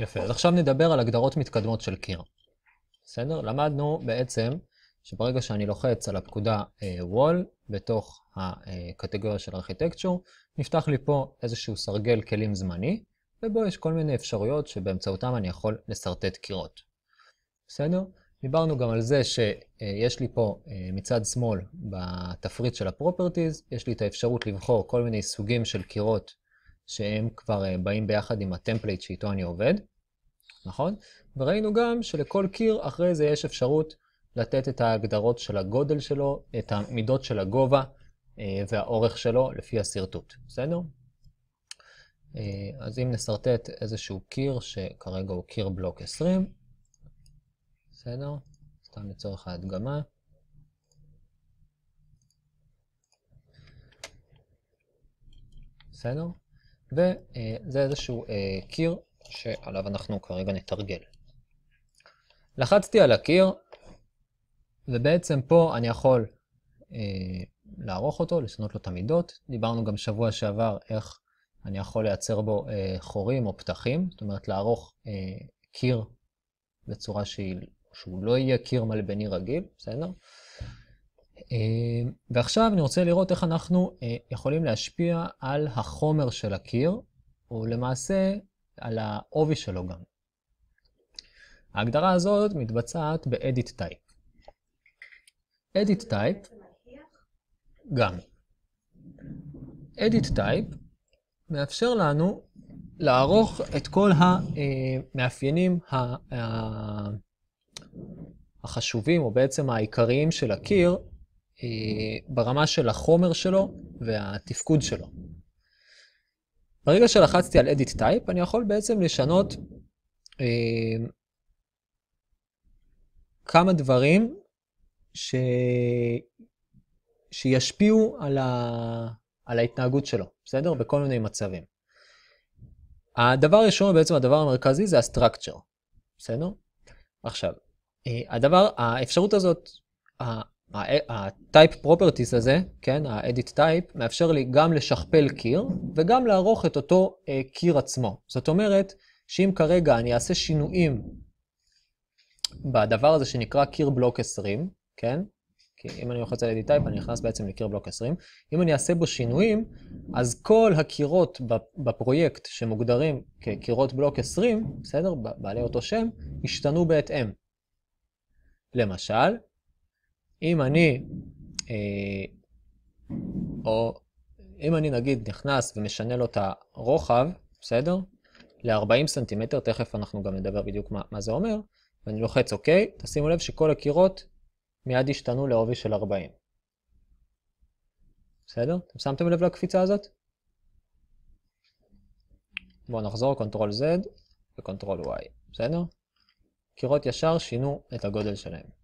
יפה, אז עכשיו נדבר על הגדרות מתקדמות של קיר. בסדר? למדנו בעצם שברגע שאני לוחץ על הפקודה uh, אה, wall בתוך הקטגוריה של ארכיטקצ'ור, נפתח לי פה איזשהו סרגל כלים זמני, ובו יש כל מיני אפשרויות שבאמצעותם אני יכול לשרטט קירות. בסדר? דיברנו גם על זה שיש אה, לי פה אה, מצד שמאל בתפריט של הפרופרטיז, יש לי את האפשרות לבחור כל מיני סוגים של קירות שהם כבר אה, באים ביחד עם הטמפלייט שאיתו אני עובד, נכון? וראינו גם שלכל קיר אחרי זה יש אפשרות לתת את ההגדרות של הגודל שלו, את המידות של הגובה אה, והאורך שלו לפי השרטוט, בסדר? אה, אז אם נשרטט איזשהו קיר, שכרגע הוא קיר בלוק 20, בסדר? סתם לצורך ההדגמה. בסדר? וזה איזשהו אה, קיר שעליו אנחנו כרגע נתרגל. לחצתי על הקיר, ובעצם פה אני יכול אה, לערוך אותו, לשנות לו את המידות. דיברנו גם שבוע שעבר איך אני יכול לייצר בו אה, חורים או פתחים, זאת אומרת לערוך אה, קיר בצורה שהיא, שהוא לא יהיה קיר מלבני רגיל, בסדר? אה, ועכשיו אני רוצה לראות איך אנחנו אה, יכולים להשפיע על החומר של הקיר, ולמעשה על העובי שלו גם. ההגדרה הזאת מתבצעת ב-edit type. edit type גם. edit type מאפשר לנו לערוך את כל המאפיינים אה, החשובים, או בעצם העיקריים של הקיר, אה, ברמה של החומר שלו והתפקוד שלו. ברגע שלחצתי על Edit Type, אני יכול בעצם לשנות אה, כמה דברים ש... שישפיעו על, ה... על ההתנהגות שלו, בסדר? בכל מיני מצבים. הדבר הראשון, בעצם הדבר המרכזי, זה ה-structure, בסדר? עכשיו, אה, הדבר, האפשרות הזאת, ה-type properties הזה, כן, ה-edit type, מאפשר לי גם לשכפל קיר וגם לערוך את אותו uh, קיר עצמו. זאת אומרת, שאם כרגע אני אעשה שינויים בדבר הזה שנקרא קיר בלוק 20, כן? כי אם אני לוחץ על edit type, אני נכנס בעצם לקיר בלוק 20. אם אני אעשה בו שינויים, אז כל הקירות בפרויקט שמוגדרים כקירות בלוק 20, בסדר? בעלי אותו שם, ישתנו בהתאם. למשל, אם אני, אה, או אם אני נגיד נכנס ומשנה לו את הרוחב, בסדר? ל-40 סנטימטר, תכף אנחנו גם נדבר בדיוק מה, מה זה אומר, ואני לוחץ אוקיי, תשימו לב שכל הקירות מיד השתנו לעובי של 40. בסדר? אתם שמתם לב לקפיצה הזאת? בואו נחזור, קונטרול Z וקונטרול Y, בסדר? קירות ישר שינו את הגודל שלהם.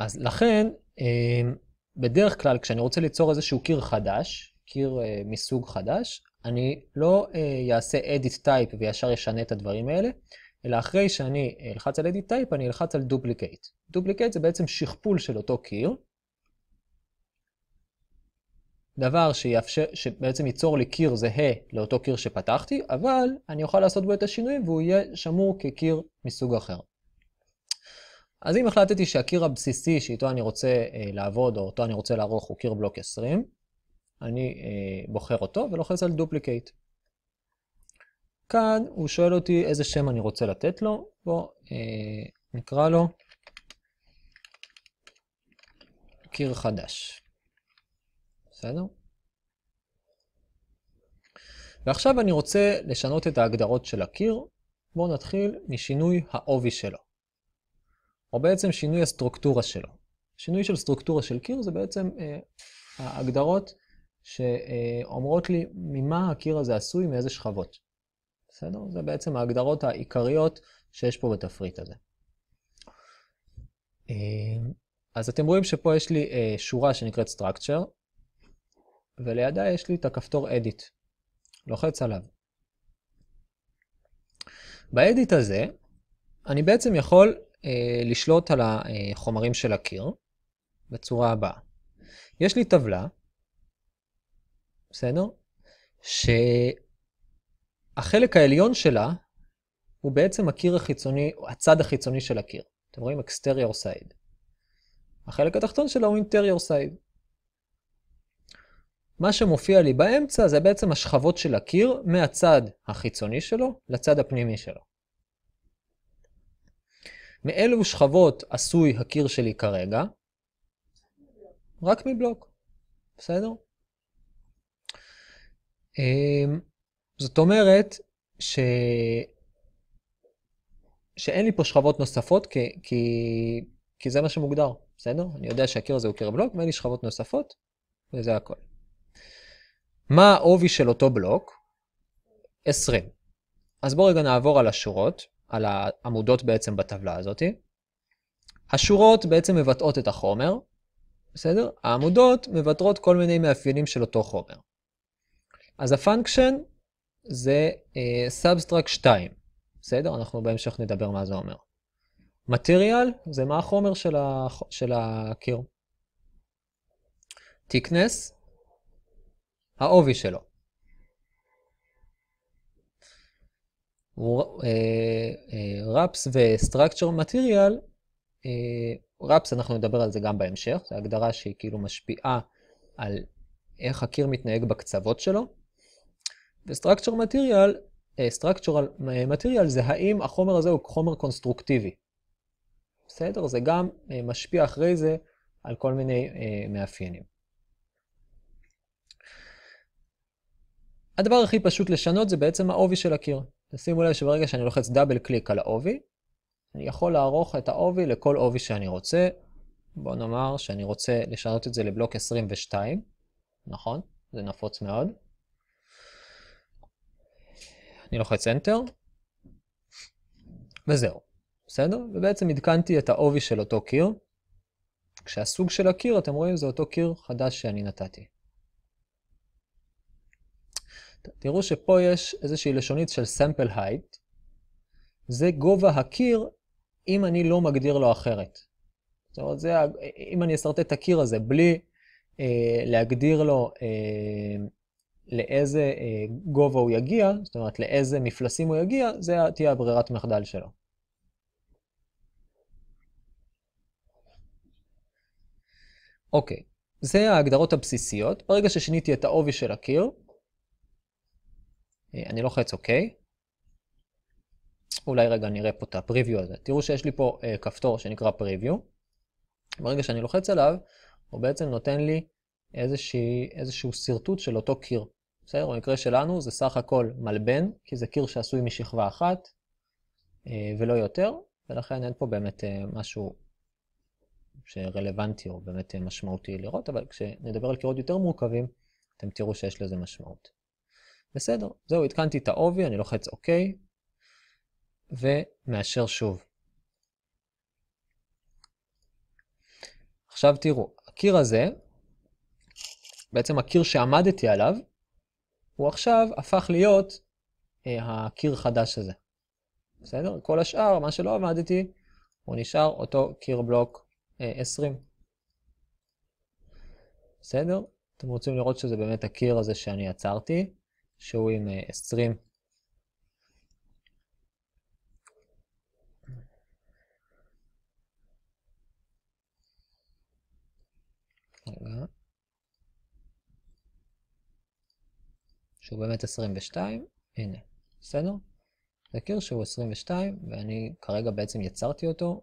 אז לכן, אה, בדרך כלל כשאני רוצה ליצור איזשהו קיר חדש, קיר אה, מסוג חדש, אני לא אה, אעשה edit type וישר אשנה את הדברים האלה, אלא אחרי שאני אלחץ על edit type אני אלחץ על duplicate. duplicate זה בעצם שכפול של אותו קיר, דבר שיאפשר, שבעצם ייצור לי קיר זהה לאותו קיר שפתחתי, אבל אני אוכל לעשות בו את השינויים והוא יהיה שמור כקיר מסוג אחר. אז אם החלטתי שהקיר הבסיסי שאיתו אני רוצה אה, לעבוד, או אותו אני רוצה לערוך, הוא קיר בלוק 20, אני אה, בוחר אותו ולוחץ על דופליקייט. כאן הוא שואל אותי איזה שם אני רוצה לתת לו, בוא אה, נקרא לו קיר חדש. בסדר? ועכשיו אני רוצה לשנות את ההגדרות של הקיר. בואו נתחיל משינוי העובי שלו. או בעצם שינוי הסטרוקטורה שלו. שינוי של סטרוקטורה של קיר זה בעצם אה, ההגדרות שאומרות לי ממה הקיר הזה עשוי, מאיזה שכבות. בסדר? זה בעצם ההגדרות העיקריות שיש פה בתפריט הזה. אה, אז אתם רואים שפה יש לי אה, שורה שנקראת structure, ולידה יש לי את הכפתור edit. לוחץ עליו. באדיט הזה, אני בעצם יכול אה, לשלוט על החומרים של הקיר בצורה הבאה. יש לי טבלה, בסדר? שהחלק העליון שלה הוא בעצם הקיר החיצוני, הצד החיצוני של הקיר. אתם רואים exterior side. החלק התחתון שלה הוא interior side. מה שמופיע לי באמצע זה בעצם השכבות של הקיר מהצד החיצוני שלו לצד הפנימי שלו. מאילו שכבות עשוי הקיר שלי כרגע? רק מבלוק, בסדר? אמ, זאת אומרת ש... שאין לי פה שכבות נוספות, כי, כי, כי זה מה שמוגדר, בסדר? אני יודע שהקיר הזה הוא קיר בלוק, ואין לי שכבות נוספות, וזה הכל. מה העובי של אותו בלוק? 20. אז בואו רגע נעבור על השורות. על העמודות בעצם בטבלה הזאת. השורות בעצם מבטאות את החומר, בסדר? העמודות מבטאות כל מיני מאפיינים של אותו חומר. אז הפונקשן זה uh, Substract 2, בסדר? אנחנו בהמשך נדבר מה זה אומר. Material זה מה החומר של, ה... של הקיר. טיקנס, העובי שלו. רפס אה, אה, ו-structure material, רפס אה, אנחנו נדבר על זה גם בהמשך, זו הגדרה שהיא כאילו משפיעה על איך הקיר מתנהג בקצוות שלו. ו-structure material, structural material זה האם החומר הזה הוא חומר קונסטרוקטיבי. בסדר? זה גם משפיע אחרי זה על כל מיני מאפיינים. הדבר הכי פשוט לשנות זה בעצם העובי של הקיר. תשימו לב שברגע שאני לוחץ דאבל קליק על העובי, אני יכול לערוך את העובי לכל עובי שאני רוצה. בוא נאמר שאני רוצה לשנות את זה לבלוק 22, נכון? זה נפוץ מאוד. אני לוחץ Enter, וזהו, בסדר? ובעצם עדכנתי את העובי של אותו קיר. כשהסוג של הקיר, אתם רואים, זה אותו קיר חדש שאני נתתי. תראו שפה יש איזושהי לשונית של sample height. זה גובה הקיר אם אני לא מגדיר לו אחרת. זאת אומרת, זה, אם אני אשרטט את הקיר הזה בלי אה, להגדיר לו אה, לאיזה אה, גובה הוא יגיע, זאת אומרת לאיזה מפלסים הוא יגיע, זה תהיה הברירת מחדל שלו. אוקיי, זה ההגדרות הבסיסיות. ברגע ששיניתי את העובי של הקיר, אה, אני לוחץ אוקיי. אולי רגע נראה פה את הפריוויו הזה. תראו שיש לי פה אה, כפתור שנקרא פריוויו. ברגע שאני לוחץ עליו, הוא בעצם נותן לי איזושהי, איזשהו שרטוט של אותו קיר. בסדר? במקרה שלנו זה סך הכל מלבן, כי זה קיר שעשוי משכבה אחת אה, ולא יותר, ולכן אין פה באמת אה, משהו שרלוונטי או באמת אה, משמעותי לראות, אבל כשנדבר על קירות יותר מורכבים, אתם תראו שיש לזה משמעות. בסדר, זהו, התקנתי את העובי, אני לוחץ אוקיי, ומאשר שוב. עכשיו תראו, הקיר הזה, בעצם הקיר שעמדתי עליו, הוא עכשיו הפך להיות אה, הקיר חדש הזה. בסדר? כל השאר, מה שלא עמדתי, הוא נשאר אותו קיר בלוק אה, 20. בסדר? אתם רוצים לראות שזה באמת הקיר הזה שאני יצרתי. שהוא עם 20. שהוא באמת 22, הנה, בסדר? זה קיר שהוא 22, ואני כרגע בעצם יצרתי אותו,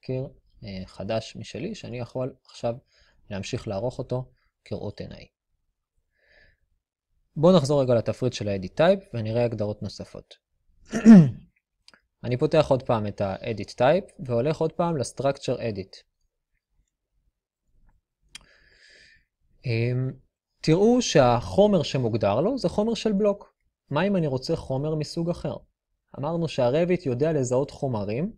קיר אה, חדש משלי, שאני יכול עכשיו להמשיך לערוך אותו כראות עיניי. בואו נחזור רגע לתפריט של ה-edit type ונראה הגדרות נוספות. אני פותח עוד פעם את ה-edit type והולך עוד פעם ל-structure edit. אמ, תראו שהחומר שמוגדר לו זה חומר של בלוק. מה אם אני רוצה חומר מסוג אחר? אמרנו שהרביט יודע לזהות חומרים,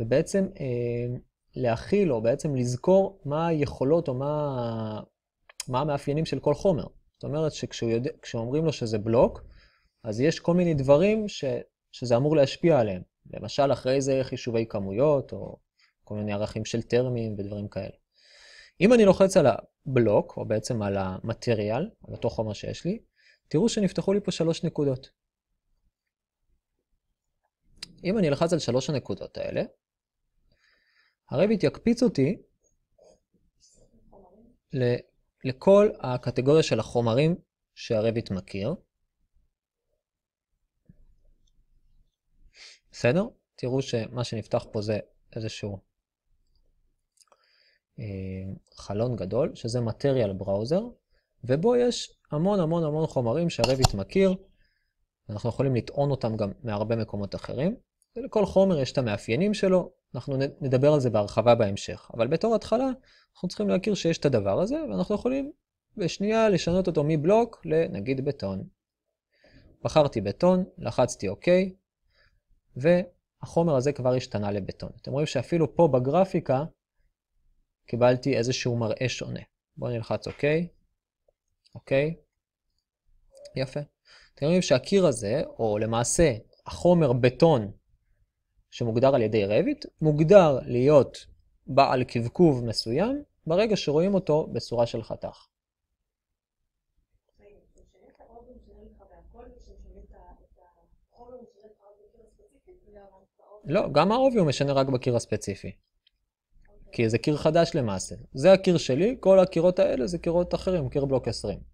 ובעצם אה, להכיל או בעצם לזכור מה היכולות או מה, מה המאפיינים של כל חומר. זאת אומרת שכשאומרים לו שזה בלוק, אז יש כל מיני דברים ש, שזה אמור להשפיע עליהם. למשל, אחרי זה חישובי כמויות, או כל מיני ערכים של טרמים ודברים כאלה. אם אני לוחץ על הבלוק, או בעצם על המטריאל, על אותו חומר שיש לי, תראו שנפתחו לי פה שלוש נקודות. אם אני אלחץ על שלוש הנקודות האלה, הרביט יקפיץ אותי לכל הקטגוריה של החומרים שהרביט מכיר. בסדר? תראו שמה שנפתח פה זה איזשהו אה, חלון גדול, שזה material browser, ובו יש המון המון המון חומרים שהרביט מכיר, אנחנו יכולים לטעון אותם גם מהרבה מקומות אחרים, ולכל חומר יש את המאפיינים שלו, אנחנו נדבר על זה בהרחבה בהמשך, אבל בתור התחלה, אנחנו צריכים להכיר שיש את הדבר הזה, ואנחנו יכולים בשנייה לשנות אותו מבלוק לנגיד בטון. בחרתי בטון, לחצתי אוקיי, והחומר הזה כבר השתנה לבטון. אתם רואים שאפילו פה בגרפיקה קיבלתי איזשהו מראה שונה. בואו נלחץ אוקיי, אוקיי, יפה. אתם רואים שהקיר הזה, או למעשה החומר בטון שמוגדר על ידי רביט, מוגדר להיות בעל קבקוב מסוים, ברגע שרואים אותו בצורה של חתך. לא, גם העובי הוא משנה רק בקיר הספציפי. כי זה קיר חדש למעשה. זה הקיר שלי, כל הקירות האלה זה קירות אחרים, קיר בלוק 20.